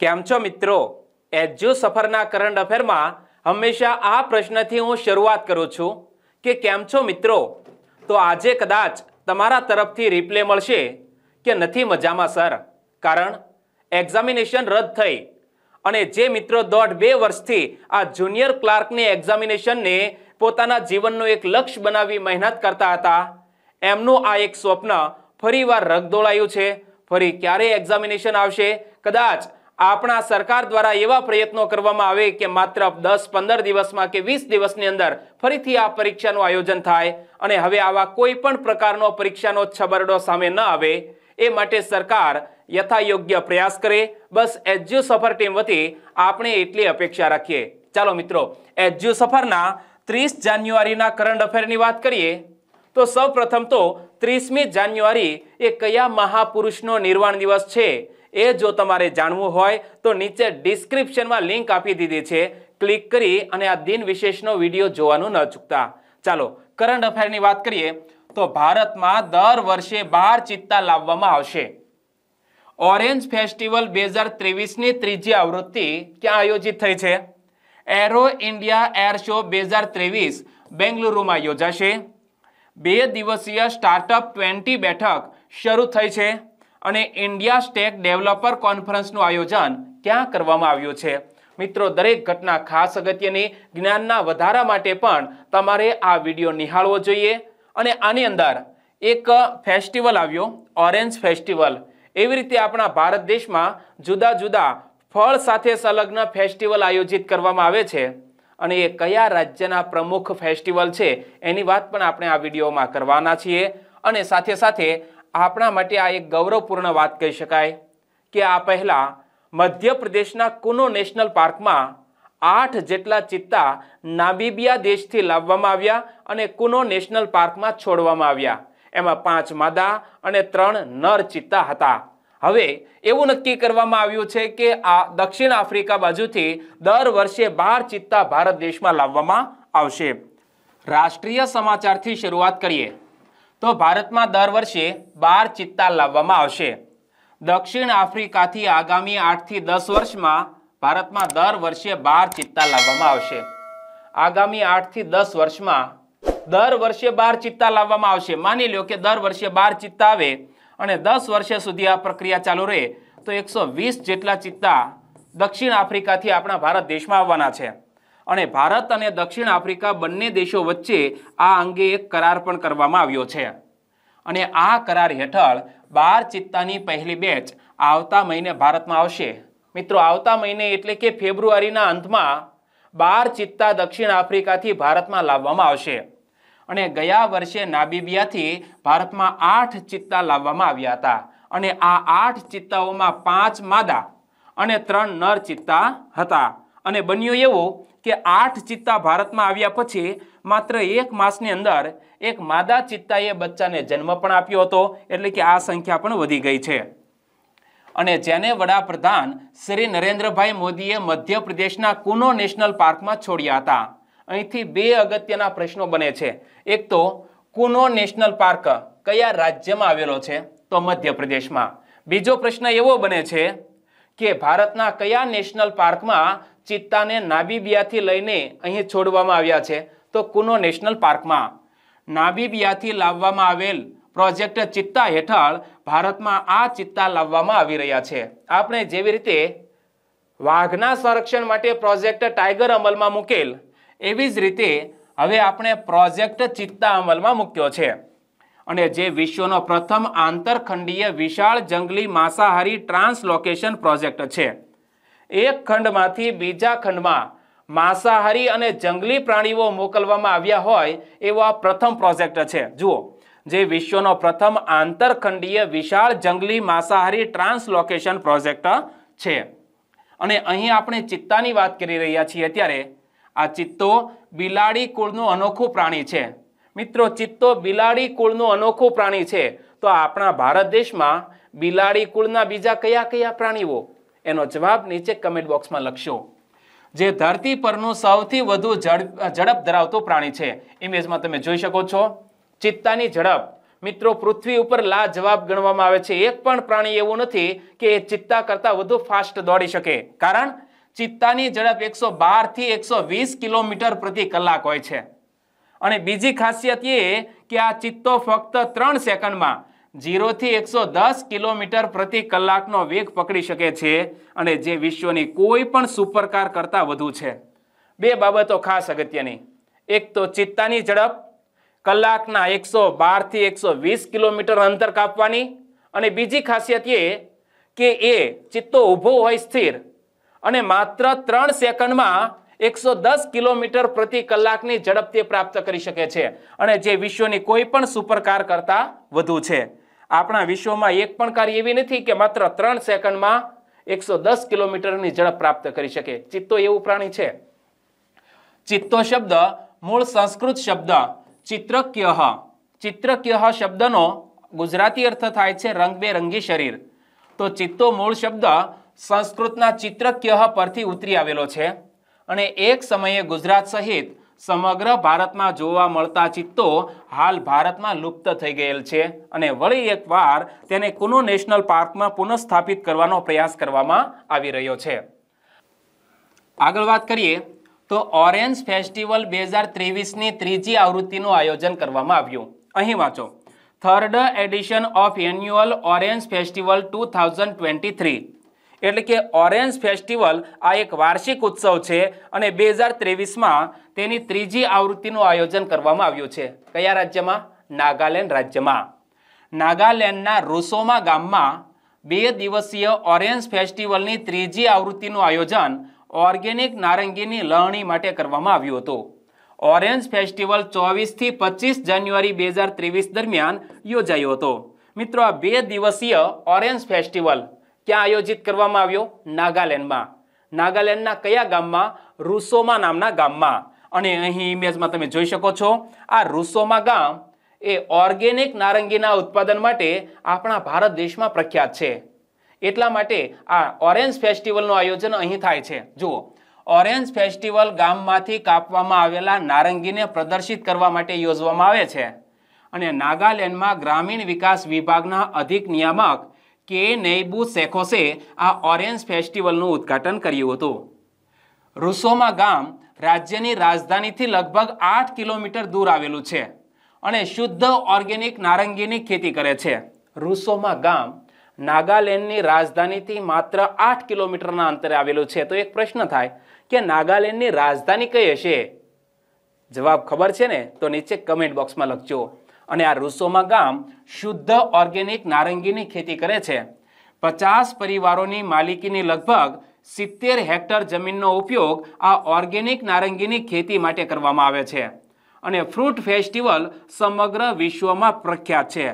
કેમ છો મિત્રો એજ્યુ સફરના કરંટ અફેરમાં હંમેશા આ પ્રશ્નથી હું શરૂઆત કરું છું કે કેમ છો મિત્રો તો આજે કદાચ તમારા તરફથી રિપ્લે મળશે કે નથી મજામાં સર કારણ એક્ઝામિનેશન રદ થઈ અને જે મિત્રો દોઢ બે વર્ષથી આ જુનિયર ક્લાર્કની એક્ઝામિનેશનને પોતાના જીવનનું એક લક્ષ્ય બનાવી મહેનત કરતા હતા એમનું આ એક સ્વપ્ન ફરીવાર રગદોળાયું છે ફરી ક્યારે એક્ઝામિનેશન આવશે કદાચ આપણા સરકાર દ્વારા એવા પ્રયત્નો કરવામાં આવે કે માત્ર દસ પંદર દિવસમાં કે વીસ દિવસની અંદર ફરીથી આ પરીક્ષાનું આયોજન થાય અને હવે આવા કોઈ પણ પ્રકારનો પરીક્ષાનો છબરડો સામે ન આવે એ માટે સરકાર યથાયોગ્ય પ્રયાસ કરે બસ એજ્યુ સફર ટીમ વતી આપણે એટલી અપેક્ષા રાખીએ ચાલો મિત્રો એજ્યુ સફરના ત્રીસ જાન્યુઆરીના કરંટ અફેરની વાત કરીએ તો સૌપ્રથમ તો ત્રીસમી જાન્યુઆરી એ કયા મહાપુરુષનો નિર્વાણ દિવસ છે એ જો તમારે જાણવું હોય તો નીચે ડિસ્ક્રિપ્શનમાં લિંક આપી દીધી છે ક્લિક કરી અને આ દિન વિશેષનો વિડીયો જોવાનું ન ચૂકતા ચાલો કરંટ અફેરની વાત કરીએ તો ભારતમાં દર વર્ષે બાર ચિત્તા લાવવામાં આવશે ઓરેન્જ ફેસ્ટિવલ બે હજાર ત્રેવીસની ત્રીજી આવૃત્તિ ક્યાં આયોજિત થઈ છે એરો ઇન્ડિયા એર શો બે હજાર ત્રેવીસ બેંગલુરુમાં યોજાશે બે દિવસીય સ્ટાર્ટઅપ ટ્વેન્ટી બેઠક શરૂ થઈ છે અને ઇન્ડિયા સ્ટેક ડેવલપર કોન્ફરન્સનું આયોજન ત્યાં કરવામાં આવ્યું છે મિત્રો દરેક ઘટના ખાસ અગત્યની જ્ઞાનના વધારા માટે પણ તમારે આ વિડીયો નિહાળવો જોઈએ અને આની અંદર એક ફેસ્ટિવલ આવ્યો ઓરેન્જ ફેસ્ટિવલ એવી રીતે આપણા ભારત દેશમાં જુદા જુદા ફળ સાથે સંલગ્ન ફેસ્ટિવલ આયોજિત કરવામાં આવે છે અને એ કયા રાજ્યના પ્રમુખ ફેસ્ટિવલ છે એની વાત પણ આપણે આ વિડીયોમાં કરવાના છીએ અને સાથે સાથે આપણા માટે આ એક ગૌરવપૂર્ણ વાત કહી શકાય કે આ પહેલાં મધ્યપ્રદેશના કુનો નેશનલ પાર્કમાં આઠ જેટલા ચિત્તા નાબીબિયા દેશથી લાવવામાં આવ્યા અને કુનો નેશનલ પાર્કમાં છોડવામાં આવ્યા એમાં પાંચ માદા અને ત્રણ નર ચિત્તા હતા હવે એવું નક્કી કરવામાં આવ્યું છે કે આ દક્ષિણ આફ્રિકા બાજુથી દર વર્ષે બાર ચિત્તા ભારત દેશમાં લાવવામાં આવશે રાષ્ટ્રીય સમાચારથી શરૂઆત કરીએ તો ભારતમાં દર વર્ષે બાર ચિત્તા લાવવામાં આવશે દક્ષિણ આફ્રિકાથી આગામી આઠથી દસ વર્ષમાં ભારતમાં દર વર્ષે બાર ચિત્તા લાવવામાં આવશે આગામી આઠથી દસ વર્ષમાં દર વર્ષે બાર ચિત્તા લાવવામાં આવશે માની લો કે દર વર્ષે બાર ચિત્તા આવે અને દસ વર્ષે સુધી આ પ્રક્રિયા ચાલુ રહે તો એકસો વીસ જેટલા ચિત્તા દક્ષિણ આફ્રિકાથી આપણા ભારત દેશમાં આવવાના છે અને ભારત અને દક્ષિણ આફ્રિકા બંને દેશો વચ્ચે આ અંગે એક કરાર પણ કરવામાં આવ્યો છે અને આ કરાર હેઠળ બાર ચિત્તાની પહેલી બેચ આવતા મહિને ભારતમાં આવશે મિત્રો આવતા મહિને એટલે કે ફેબ્રુઆરીના અંતમાં બાર ચિત્તા દક્ષિણ આફ્રિકાથી ભારતમાં લાવવામાં આવશે અને ગયા વર્ષે નાબીબિયાથી ભારતમાં આઠ ચિત્તા લાવવામાં આવ્યા હતા અને આ આઠ ચિત્તાઓમાં પાંચ માદા અને ત્રણ નર ચિત્તા હતા અને બન્યું એવું કે આઠ ચિત્તા ભારતમાં આવ્યા પછી માત્ર એક માસની અંદર એક માદા ચિત્તાએ બચ્ચાને જન્મ પણ આપ્યો હતો એટલે કે આ સંખ્યા પણ વધી ગઈ છે અને જેને વડાપ્રધાન શ્રી નરેન્દ્રભાઈ મોદીએ મધ્યપ્રદેશના કુનો નેશનલ પાર્કમાં છોડ્યા હતા અહીંથી બે અગત્યના પ્રશ્નો બને છે એક તો કુનો નેશનલ પાર્ક કયા રાજ્યમાં આવેલો છે તો મધ્યપ્રદેશમાં બીજો પ્રશ્ન એવો બને છે કે ભારતના કયા નેશનલ પાર્કમાં ચિત્તાને નાબીબિયાથી લઈને અહીં છોડવામાં આવ્યા છે તો કુનો નેશનલ પાર્કમાં નાબીબિયાથી લાવવામાં આવેલ પ્રોજેક્ટ ચિત્તા હેઠળ ભારતમાં આ ચિત્તા લાવવામાં આવી રહ્યા છે આપણે જેવી રીતે વાઘના સંરક્ષણ માટે પ્રોજેક્ટ ટાઈગર અમલમાં મૂકેલ એવી જ રીતે હવે આપણે પ્રોજેક્ટ ચિત્તા અમલમાં મૂક્યો છે અને જે વિશ્વનો પ્રથમ આંતરખંડીય વિશાળ જંગલી માંસાહારી ટ્રાન્સલોકેશન પ્રોજેક્ટ છે એક ખંડમાંથી બીજા ખંડમાં માંસાહારી અને જંગલી પ્રાણીઓ મોકલવામાં આવ્યા હોય એવો આ પ્રથમ પ્રોજેક્ટ છે જુઓ જે વિશ્વનો પ્રથમ આંતરખંડીય વિશાળ જંગલી માંસાહારી ટ્રાન્સલોકેશન પ્રોજેક્ટ છે અને અહીં આપણે ચિત્તાની વાત કરી રહ્યા છીએ ત્યારે આ ચિત્તો બિલાડી કુળનું અનોખું પ્રાણી છે મિત્રો ચિત્તો બિલાડી કુળનું અનોખું પ્રાણી છે તો આપણા ભારત દેશમાં બિલાડી કુળના બીજા કયા કયા પ્રાણીઓ એનો જવાબ નીચે કમેન્ટ બોક્સમાં લખશો જે ધરતી પરનું સૌથી વધુ ઝડપ ધરાવતું પ્રાણી છે ઇમેજમાં તમે જોઈ શકો છો ચિત્તાની ઝડપ મિત્રો પૃથ્વી ઉપર લાજવાબ ગણવામાં આવે છે એક પણ પ્રાણી એવું નથી કે એ ચિત્તા કરતાં વધુ ફાસ્ટ દોડી શકે કારણ ચિત્તાની ઝડપ એકસો બારથી એકસો વીસ કિલોમીટર પ્રતિ કલાક હોય છે અને બીજી ખાસિયત એ કે આ ચિત્તો ફક્ત ત્રણ સેકન્ડમાં જીરોથી એકસો દસ કિલોમીટર પ્રતિ કલાકનો વેગ પકડી શકે છે અને જે વિશ્વની કોઈ પણ સુપરકાર કરતાં વધુ છે બે બાબતો ખાસ અગત્યની એક તો ચિત્તાની ઝડપ કલાકના એકસો બારથી એકસો વીસ કિલોમીટર અંતર કાપવાની અને બીજી ખાસિયત એ કે એ ચિત્તો ઊભો હોય સ્થિર અને માત્ર ત્રણ સેકન્ડમાં એકસો દસ કિલોમીટર પ્રતિ કલાકની ઝડપ તે પ્રાપ્ત કરી શકે છે અને જે વિશ્વની કોઈ પણ સુપરકાર કરતાં વધુ છે આપણા વિશ્વમાં એક પણ કાર એવી નથી કે માત્ર ત્રણ સેકન્ડમાં એકસો દસ કિલોમીટરની ઝડપ પ્રાપ્ત કરી શકે ચિત્તો એવું પ્રાણી છે ચિત્તો શબ્દ મૂળ સંસ્કૃત શબ્દ ચિત્રક્યહ ચિત્રક્યહ શબ્દનો ગુજરાતી અર્થ થાય છે રંગબેરંગી શરીર તો ચિત્તો મૂળ શબ્દ સંસ્કૃતના ચિત્રક્યહ પરથી ઉતરી આવેલો છે અને એક સમયે ગુજરાત સહિત સમગ્ર ભારતમાં જોવા મળતા ચિત્તો હાલ ભારતમાં લુપ્ત થઈ ગયેલ છે અને વળી એકવાર તેને કુનો નેશનલ પાર્કમાં પુનઃસ્થાપિત કરવાનો પ્રયાસ કરવામાં આવી રહ્યો છે આગળ વાત કરીએ તો ઓરેન્જ ફેસ્ટિવલ બે હજાર ત્રેવીસની ત્રીજી આવૃત્તિનું આયોજન કરવામાં આવ્યું અહીં વાંચો third edition of annual orange festival two thousand twenty three એટલે કે ઓરેન્જ ફેસ્ટિવલ આ એક વાર્ષિક ઉત્સવ છે અને બે હજાર ત્રેવીસમાં તેની ત્રીજી આવૃત્તિનું આયોજન કરવામાં આવ્યું છે કયા રાજ્યમાં નાગાલેન્ડ રાજ્યમાં નાગાલેન્ડના રૂસોમા ગામમાં બે દિવસીય ઓરેન્જ ફેસ્ટિવલની ત્રીજી આવૃત્તિનું આયોજન ઓર્ગેનિક નારંગીની લણણી માટે કરવામાં આવ્યું હતું ઓરેન્જ ફેસ્ટિવલ ચોવીસથી પચીસ જાન્યુઆરી બે હજાર ત્રેવીસ દરમિયાન યોજાયો હતો મિત્રો આ બે દિવસીય ઓરેન્જ ફેસ્ટિવલ ક્યાં આયોજિત કરવામાં આવ્યો નાગાલેન્ડમાં નાગાલેન્ડના કયા ગામમાં રૂસોમા નામના ગામમાં અને અહીં ઇમેજમાં તમે જોઈ શકો છો આ રૂસોમા ગામ એ ઓર્ગેનિક નારંગીના ઉત્પાદન માટે આપણા ભારત દેશમાં પ્રખ્યાત છે એટલા માટે આ ઓરેન્જ ફેસ્ટિવલનું આયોજન અહીં થાય છે જુઓ ઓરેન્જ ફેસ્ટિવલ ગામમાંથી કાપવામાં આવેલા નારંગીને પ્રદર્શિત કરવા માટે યોજવામાં આવે છે અને નાગાલેન્ડમાં ગ્રામીણ વિકાસ વિભાગના અધિક નિયામક કે નૈબુ શેખોસે આ ઓરેન્જ ફેસ્ટિવલનું ઉદ્ઘાટન કર્યું હતું રુસોમા ગામ રાજ્યની રાજધાનીથી લગભગ આઠ કિલોમીટર દૂર આવેલું છે અને શુદ્ધ ઓર્ગેનિક નારંગીની ખેતી કરે છે રુસોમા ગામ નાગાલેન્ડની રાજધાનીથી માત્ર આઠ કિલોમીટરના અંતરે આવેલું છે તો એક પ્રશ્ન થાય કે નાગાલેન્ડની રાજધાની કઈ હશે જવાબ ખબર છે ને તો નીચે કમેન્ટ બોક્સમાં લખજો અને આ રૂસોમા ગામ શુદ્ધ ઓર્ગેનિક નારંગીની ખેતી કરે છે પચાસ પરિવારોની માલિકીની લગભગ સિત્તેર હેક્ટર જમીનનો ઉપયોગ આ ઓર્ગેનિક નારંગીની ખેતી માટે કરવામાં આવે છે અને ફ્રૂટ ફેસ્ટિવલ સમગ્ર વિશ્વમાં પ્રખ્યાત છે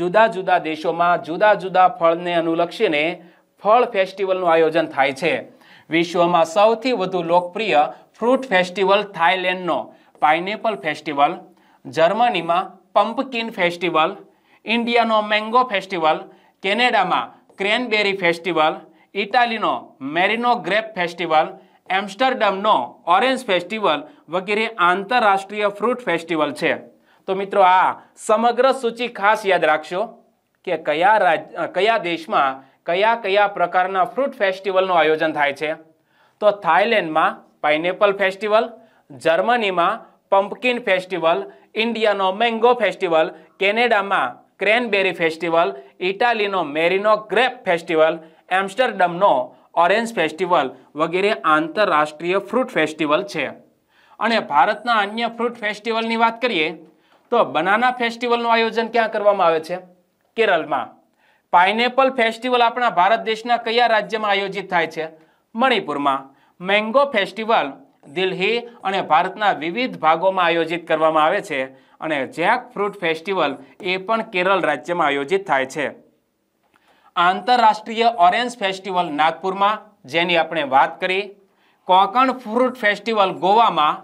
જુદા જુદા દેશોમાં જુદા જુદા ફળને અનુલક્ષીને ફળ ફેસ્ટિવલનું આયોજન થાય છે વિશ્વમાં સૌથી વધુ લોકપ્રિય ફ્રૂટ ફેસ્ટિવલ થાઇલેન્ડનો પાઇનેપલ ફેસ્ટિવલ જર્મનીમાં પમ્પકિન ફેસ્ટિવલ ઇન્ડિયાનો મેંગો ફેસ્ટિવલ કેનેડામાં ક્રેનબેરી ફેસ્ટિવલ ઇટાલીનો મેરિનો ગ્રેપ ફેસ્ટિવલ એમ્સ્ટરડમનો ઓરેન્જ ફેસ્ટિવલ વગેરે આંતરરાષ્ટ્રીય ફ્રૂટ ફેસ્ટિવલ છે તો મિત્રો આ સમગ્ર સૂચિ ખાસ યાદ રાખશો કે કયા રાજ કયા દેશમાં કયા કયા પ્રકારના ફ્રૂટ ફેસ્ટિવલનું આયોજન થાય છે તો થાઇલેન્ડમાં પાઇનેપલ ફેસ્ટિવલ જર્મનીમાં પંપકિન ફેસ્ટિવલ ઇન્ડિયાનો મેંગો ફેસ્ટિવલ કેનેડામાં ક્રેનબેરી ફેસ્ટિવલ ઇટાલીનો મેરિનો ગ્રેપ ફેસ્ટિવલ એમ્સ્ટરડમનો ઓરેન્જ ફેસ્ટિવલ વગેરે આંતરરાષ્ટ્રીય ફ્રૂટ ફેસ્ટિવલ છે અને ભારતના અન્ય ફ્રૂટ ફેસ્ટિવલની વાત કરીએ તો બનાના ફેસ્ટિવલનું આયોજન ક્યાં કરવામાં આવે છે કેરળમાં પાઇનેપલ ફેસ્ટિવલ આપણા ભારત દેશના કયા રાજ્યમાં આયોજિત થાય છે મણિપુરમાં મેંગો ફેસ્ટિવલ દિલ્હી અને ભારતના વિવિધ ભાગોમાં આયોજિત કરવામાં આવે છે અને જેક ફ્રૂટ ફેસ્ટિવલ એ પણ કેરળ રાજ્યમાં આયોજિત થાય છે આંતરરાષ્ટ્રીય ઓરેન્જ ફેસ્ટિવલ નાગપુરમાં જેની આપણે વાત કરી કોકણ ફ્રૂટ ફેસ્ટિવલ ગોવામાં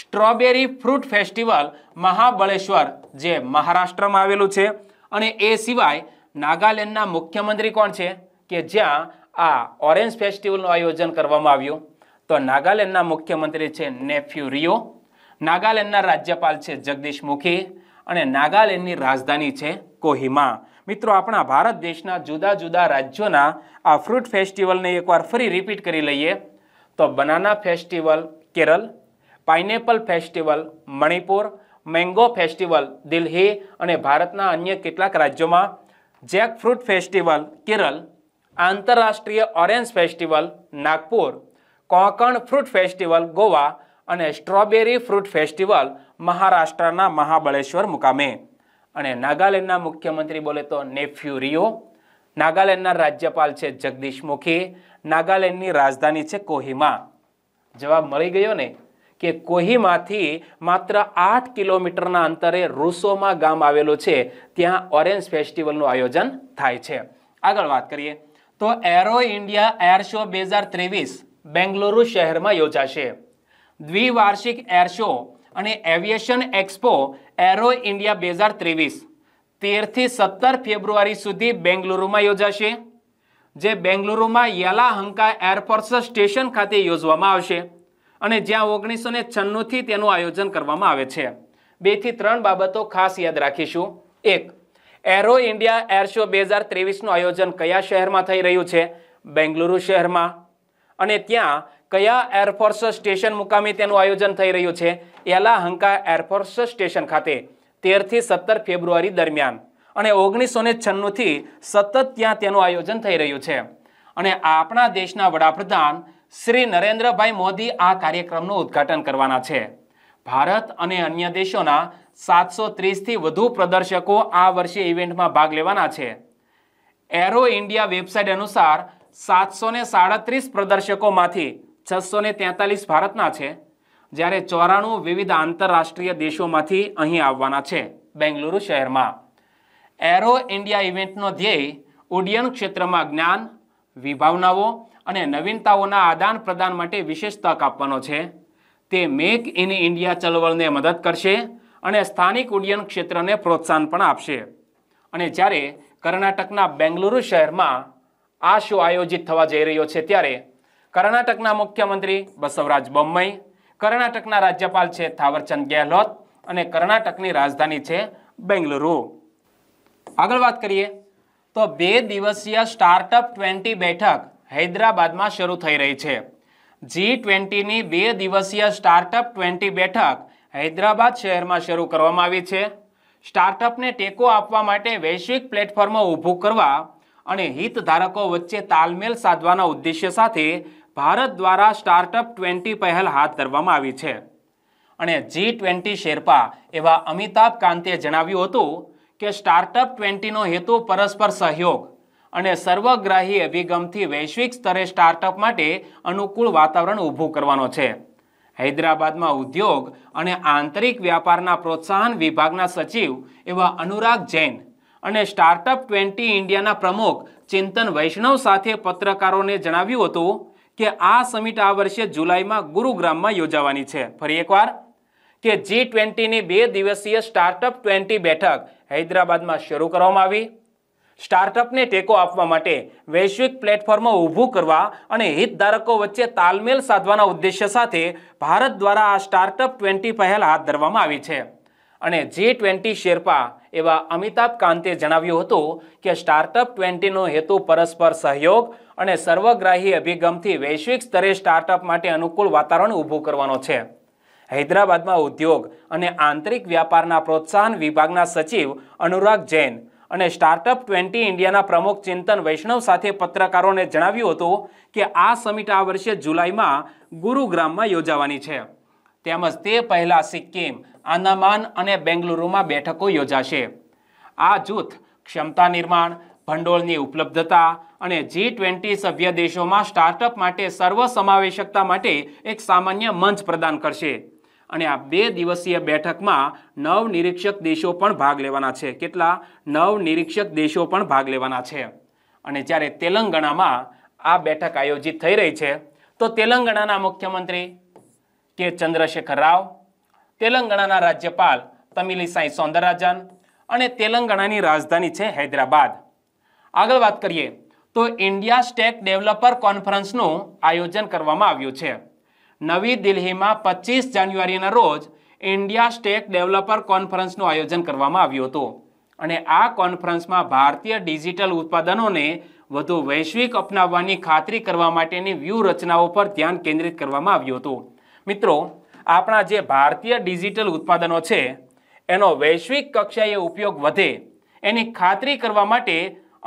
સ્ટ્રોબેરી ફ્રૂટ ફેસ્ટિવલ મહાબળેશ્વર જે મહારાષ્ટ્રમાં આવેલું છે અને એ સિવાય નાગાલેન્ડના મુખ્યમંત્રી કોણ છે કે જ્યાં આ ઓરેન્જ ફેસ્ટિવલનું આયોજન કરવામાં આવ્યું તો નાગાલેન્ડના મુખ્યમંત્રી છે નેફ્યુ રિયો નાગાલેન્ડના રાજ્યપાલ છે જગદીશ મુખી અને નાગાલેન્ડની રાજધાની છે કોહિમા મિત્રો આપણા ભારત દેશના જુદા જુદા રાજ્યોના આ ફ્રૂટ ફેસ્ટિવલને એકવાર ફરી રિપીટ કરી લઈએ તો banana festival Kerala pineapple festival Manipur mango festival Delhi અને ભારતના અન્ય કેટલાક રાજ્યોમાં જેક ફ્રૂટ ફેસ્ટિવલ કેરળ આંતરરાષ્ટ્રીય orange festival Nagpur Konkan fruit festival Goa અને સ્ટ્રોબેરી ફ્રૂટ ફેસ્ટિવલ મહારાષ્ટ્રના મહાબળેશ્વર મુકામે અને નાગાલેન્ડના મુખ્યમંત્રી બોલે તો નેફ્યુ રિયો નાગાલેન્ડના રાજ્યપાલ છે જગદીશ મુખી નાગાલેન્ડની રાજધાની છે કોહિમા જવાબ મળી ગયો ને કે કોહિમાથી માત્ર આઠ કિલોમીટરના અંતરે રૂસોમાં ગામ આવેલું છે ત્યાં ઓરેન્જ ફેસ્ટિવલનું આયોજન થાય છે આગળ વાત કરીએ તો એરો ઇન્ડિયા એર શો બે હજાર ત્રેવીસ બેંગલુરુ શહેરમાં યોજાશે દ્વિવાર્ષિક એરશો અને એવિએશન એક્સપો એરો ઇન્ડિયા બે હજાર ત્રેવીસ તેરથી સત્તર ફેબ્રુઆરી સુધી બેંગલુરુમાં યોજાશે જે બેંગલુરુમાં યલાહંકા એરફોર્સ સ્ટેશન ખાતે યોજવામાં આવશે અને જ્યાં ઓગણીસો ને છન્નુંથી તેનું આયોજન કરવામાં આવે છે બેથી ત્રણ બાબતો ખાસ યાદ રાખીશું એક એરો ઇન્ડિયા એરશો બે હજાર ત્રેવીસનું આયોજન કયા શહેરમાં થઈ રહ્યું છે બેંગલુરુ શહેરમાં અને ત્યાં કયા એરફોર્સ સ્ટેશન મુકામે તેનું આયોજન થઈ રહ્યું છે યલાહંકા એરફોર્સ સ્ટેશન ખાતે તેરથી સત્તર ફેબ્રુઆરી દરમિયાન અને ઓગણીસો ને છન્નુંથી સતત ત્યાં તેનું આયોજન થઈ રહ્યું છે અને આપણા દેશના વડાપ્રધાન શ્રી નરેન્દ્રભાઈ મોદી આ કાર્યક્રમનું ઉદ્ઘાટન કરવાના છે ભારત અને અન્ય દેશોના સાતસો ત્રીસથી વધુ પ્રદર્શકો આ વર્ષે ઇવેન્ટમાં ભાગ લેવાના છે એરો ઇન્ડિયા વેબસાઇટ અનુસાર સાતસો ને સાડત્રીસ પ્રદર્શકોમાંથી છસો ને તેતાલીસ ભારતના છે જ્યારે ચોરાણું વિવિધ આંતરરાષ્ટ્રીય દેશોમાંથી અહીં આવવાના છે બેંગલુરુ શહેરમાં એરો ઇન્ડિયા ઇવેન્ટનો ધ્યેય ઉડ્ડયન ક્ષેત્રમાં જ્ઞાન વિભાવનાઓ અને નવીનતાઓના આદાન પ્રદાન માટે વિશેષ તક આપવાનો છે તે મેક ઇન ઇન્ડિયા ચળવળને મદદ કરશે અને સ્થાનિક ઉડ્ડયન ક્ષેત્રને પ્રોત્સાહન પણ આપશે અને જ્યારે કર્ણાટકના બેંગલુરુ શહેરમાં આ શો આયોજિત થવા જઈ રહ્યો છે ત્યારે કર્ણાટકના મુખ્યમંત્રી બસવરાજ બોમ્મઈ કર્ણાટકના રાજ્યપાલ છે થાવરચંદ ગેહલોત અને કર્ણાટકની રાજધાની છે બેંગલુરુ આગળ વાત કરીએ તો બે દિવસીય સ્ટાર્ટઅપ ટ્વેન્ટી બેઠક હૈદરાબાદમાં શરૂ થઈ રહી છે જી ટ્વેન્ટીની બે દિવસીય સ્ટાર્ટઅપ ટ્વેન્ટી બેઠક હૈદરાબાદ શહેરમાં શરૂ કરવામાં આવી છે સ્ટાર્ટઅપને ટેકો આપવા માટે વૈશ્વિક પ્લેટફોર્મ ઊભું કરવા અને હિતધારકો વચ્ચે તાલમેલ સાધવાના ઉદ્દેશ્ય સાથે ભારત દ્વારા સ્ટાર્ટઅપ ટ્વેન્ટી પહેલ હાથ ધરવામાં આવી છે અને જી ટ્વેન્ટી શેરપા એવા અમિતાભ કાંતે જણાવ્યું હતું કે સ્ટાર્ટઅપ ટ્વેન્ટીનો હેતુ પરસ્પર સહયોગ અને સર્વગ્રાહી અભિગમથી વૈશ્વિક સ્તરે સ્ટાર્ટઅપ માટે અનુકૂળ વાતાવરણ ઊભું કરવાનો છે હૈદરાબાદમાં ઉદ્યોગ અને આંતરિક વ્યાપારના પ્રોત્સાહન વિભાગના સચિવ એવા અનુરાગ જૈન અને સ્ટાર્ટઅપ ટ્વેન્ટી ઇન્ડિયાના પ્રમુખ ચિંતન વૈષ્ણવ સાથે પત્રકારોને જણાવ્યું હતું કે આ સમિટ આ વર્ષે જુલાઈમાં ગુરુગ્રામમાં યોજાવાની છે ફરી એકવાર કે જી ટ્વેન્ટીની બે દિવસીય સ્ટાર્ટઅપ ટ્વેન્ટી બેઠક હૈદરાબાદમાં શરૂ કરવામાં આવી સ્ટાર્ટઅપને ટેકો આપવા માટે વૈશ્વિક પ્લેટફોર્મ ઊભું કરવા અને હિતધારકો વચ્ચે તાલમેલ સાધવાના ઉદ્દેશ્ય સાથે ભારત દ્વારા આ સ્ટાર્ટઅપ ટ્વેન્ટી પહેલ હાથ ધરવામાં આવી છે અને જે ટ્વેન્ટી શેરપા એવા અમિતાભ કાંતે જણાવ્યું હતું કે સ્ટાર્ટઅપ ટ્વેન્ટીનો હેતુ પરસ્પર સહયોગ અને સર્વગ્રાહી અભિગમથી વૈશ્વિક સ્તરે સ્ટાર્ટઅપ માટે અનુકૂળ વાતાવરણ ઊભું કરવાનો છે હૈદરાબાદમાં ઉદ્યોગ અને આંતરિક વ્યાપારના પ્રોત્સાહન વિભાગના સચિવ અનુરાગ જૈન અને સ્ટાર્ટઅપ ટ્વેન્ટી ઇન્ડિયાના પ્રમુખ ચિંતન વૈષ્ણવ સાથે પત્રકારોને જણાવ્યું હતું કે આ સમિટ આ વર્ષે જુલાઈમાં ગુરુગ્રામમાં યોજાવાની છે તેમજ તે પહેલાં સિક્કિમ આંદામાન અને બેંગલુરુમાં બેઠકો યોજાશે આ જૂથ ક્ષમતા નિર્માણ ભંડોળની ઉપલબ્ધતા અને જી ટ્વેન્ટી સભ્ય દેશોમાં સ્ટાર્ટઅપ માટે સર્વસમાવેશકતા માટે એક સામાન્ય મંચ પ્રદાન કરશે અને આ બે દિવસીય બેઠકમાં નવ નિરીક્ષક દેશો પણ ભાગ લેવાના છે કેટલા નવ નિરીક્ષક દેશો પણ ભાગ લેવાના છે અને જ્યારે તેલંગાણામાં આ બેઠક આયોજિત થઈ રહી છે તો તેલંગણાના મુખ્યમંત્રી કે ચંદ્રશેખર રાવ તેલંગાણાના રાજ્યપાલ તમિલિસાઈ સૌંદરરાજન અને તેલંગાણાની રાજધાની છે હૈદરાબાદ આગળ વાત કરીએ તો ઇન્ડિયા સ્ટેક ડેવલપર કોન્ફરન્સનું આયોજન કરવામાં આવ્યું છે નવી દિલ્હીમાં પચીસ જાન્યુઆરીના રોજ ઇન્ડિયા સ્ટેક ડેવલપર કોન્ફરન્સનું આયોજન કરવામાં આવ્યું હતું અને આ કોન્ફરન્સમાં ભારતીય ડિજિટલ ઉત્પાદનોને વધુ વૈશ્વિક અપનાવવાની ખાતરી કરવા માટેની વ્યૂહરચનાઓ પર ધ્યાન કેન્દ્રિત કરવામાં આવ્યું હતું મિત્રો આપણા જે ભારતીય ડિજિટલ ઉત્પાદનો છે એનો વૈશ્વિક કક્ષાએ ઉપયોગ વધે એની ખાતરી કરવા માટે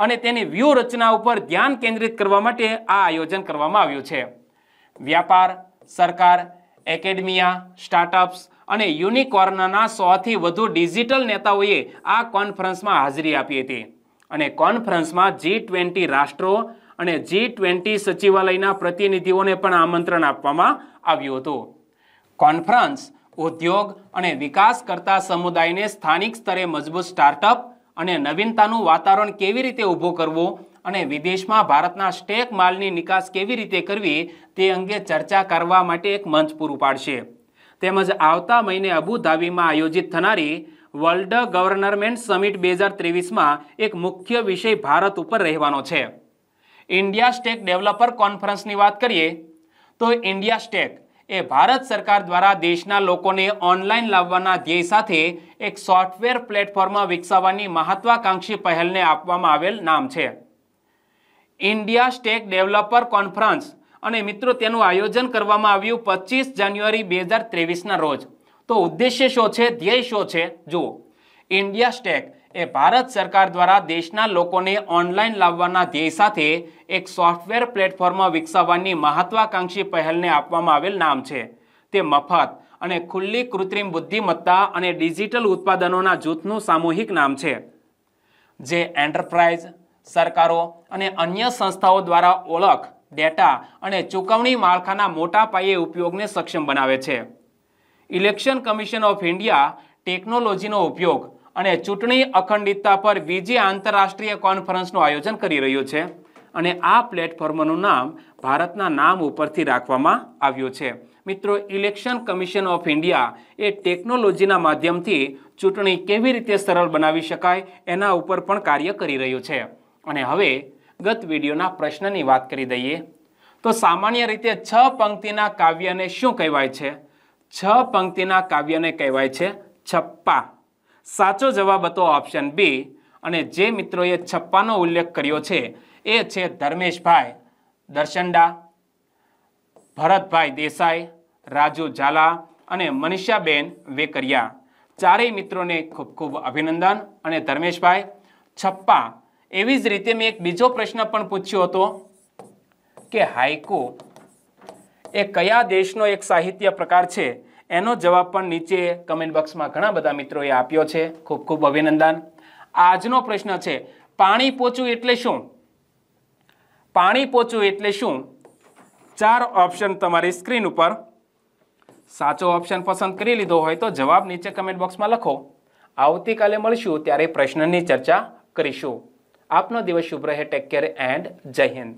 અને તેની વ્યૂહરચના ઉપર ધ્યાન કેન્દ્રિત કરવા માટે આ આયોજન કરવામાં આવ્યું છે વ્યાપાર સરકાર એકેડમિયા સ્ટાર્ટઅપ્સ અને યુનિકોર્નના સોથી વધુ ડિજિટલ નેતાઓએ આ કોન્ફરન્સમાં હાજરી આપી હતી અને કોન્ફરન્સમાં જી ટ્વેન્ટી રાષ્ટ્રો અને જી ટ્વેન્ટી સચિવાલયના પ્રતિનિધિઓને પણ આમંત્રણ આપવામાં આવ્યું હતું કોન્ફરન્સ ઉદ્યોગ અને વિકાસ કરતા સમુદાયને સ્થાનિક સ્તરે મજબૂત સ્ટાર્ટઅપ અને નવીનતાનું વાતાવરણ કેવી રીતે ઊભું કરવું અને વિદેશમાં ભારતના સ્ટેક માલની નિકાસ કેવી રીતે કરવી તે અંગે ચર્ચા કરવા માટે એક મંચ પૂરું પાડશે તેમજ આવતા મહિને અબુધાબીમાં આયોજિત થનારી વર્લ્ડ ગવર્નમેન્ટ સમિટ બે હજાર ત્રેવીસમાં એક મુખ્ય વિષય ભારત ઉપર રહેવાનો છે ઇન્ડિયા સ્ટેક ડેવલપર કોન્ફરન્સની વાત કરીએ તો ઇન્ડિયા સ્ટેક એ ભારત સરકાર દ્વારા દેશના લોકોને ઓનલાઈન લાવવાના ધ્યેય સાથે એક સોફ્ટવેર પ્લેટફોર્મ વિકસાવવાની મહત્વાકાંક્ષી પહેલને આપવામાં આવેલ નામ છે ઇન્ડિયા સ્ટેક ડેવલપર કોન્ફરન્સ અને મિત્રો તેનું આયોજન કરવામાં આવ્યું પચીસ જાન્યુઆરી બે હજાર ત્રેવીસના રોજ તો ઉદ્દેશ્ય શું છે ધ્યેય શું છે જુઓ ઇન્ડિયા સ્ટેક એ ભારત સરકાર દ્વારા દેશના લોકોને ઓનલાઈન લાવવાના ધ્યેય સાથે એક સોફ્ટવેર પ્લેટફોર્મ વિકસાવવાની મહત્વાકાંક્ષી પહેલને આપવામાં આવેલ નામ છે તે મફત અને ખુલ્લી કૃત્રિમ બુદ્ધિમત્તા અને ડિજિટલ ઉત્પાદનોના જૂથનું સામૂહિક નામ છે જે એન્ટરપ્રાઇઝ સરકારો અને અન્ય સંસ્થાઓ દ્વારા ઓળખ ડેટા અને ચૂકવણી માળખાના મોટા પાયે ઉપયોગને સક્ષમ બનાવે છે ઇલેક્શન કમિશન ઓફ ઇન્ડિયા ટેકનોલોજીનો ઉપયોગ અને ચૂંટણી અખંડિતતા પર બીજી આંતરરાષ્ટ્રીય કોન્ફરન્સનું આયોજન કરી રહ્યું છે અને આ પ્લેટફોર્મનું નામ ભારતના નામ ઉપરથી રાખવામાં આવ્યું છે મિત્રો ઇલેક્શન કમિશન ઓફ ઇન્ડિયા એ ટેકનોલોજીના માધ્યમથી ચૂંટણી કેવી રીતે સરળ બનાવી શકાય એના ઉપર પણ કાર્ય કરી રહ્યું છે અને હવે ગત વિડીયોના પ્રશ્નની વાત કરી દઈએ તો સામાન્ય રીતે છ પંક્તિના કાવ્યને શું કહેવાય છે છ પંક્તિના કાવ્યને કહેવાય છે છપ્પા સાચો જવાબ હતો ઓપ્શન બી અને જે મિત્રોએ છપ્પાનો ઉલ્લેખ કર્યો છે એ છે ધર્મેશભાઈ દર્શનડા ભરતભાઈ દેસાઈ રાજુ ઝાલા અને મનીષાબેન વેકરિયા ચારેય મિત્રોને ખૂબ ખૂબ અભિનંદન અને ધર્મેશભાઈ છપ્પા એવી જ રીતે મેં એક બીજો પ્રશ્ન પણ પૂછ્યો હતો કે હાઇકુ એ કયા દેશનો એક સાહિત્ય પ્રકાર છે એનો જવાબ પણ નીચે કમેન્ટ બોક્સમાં ઘણા બધા મિત્રોએ આપ્યો છે ખૂબ ખૂબ અભિનંદન આજનો પ્રશ્ન છે પાણી પોચું એટલે શું પાણી પોચું એટલે શું ચાર ઓપ્શન તમારી સ્ક્રીન ઉપર સાચો ઓપ્શન પસંદ કરી લીધો હોય તો જવાબ નીચે કમેન્ટ બોક્સમાં લખો આવતીકાલે મળશું ત્યારે પ્રશ્નની ચર્ચા કરીશું આપનો દિવસ શુભ રહે ટેક કેર એન્ડ જય હિન્દ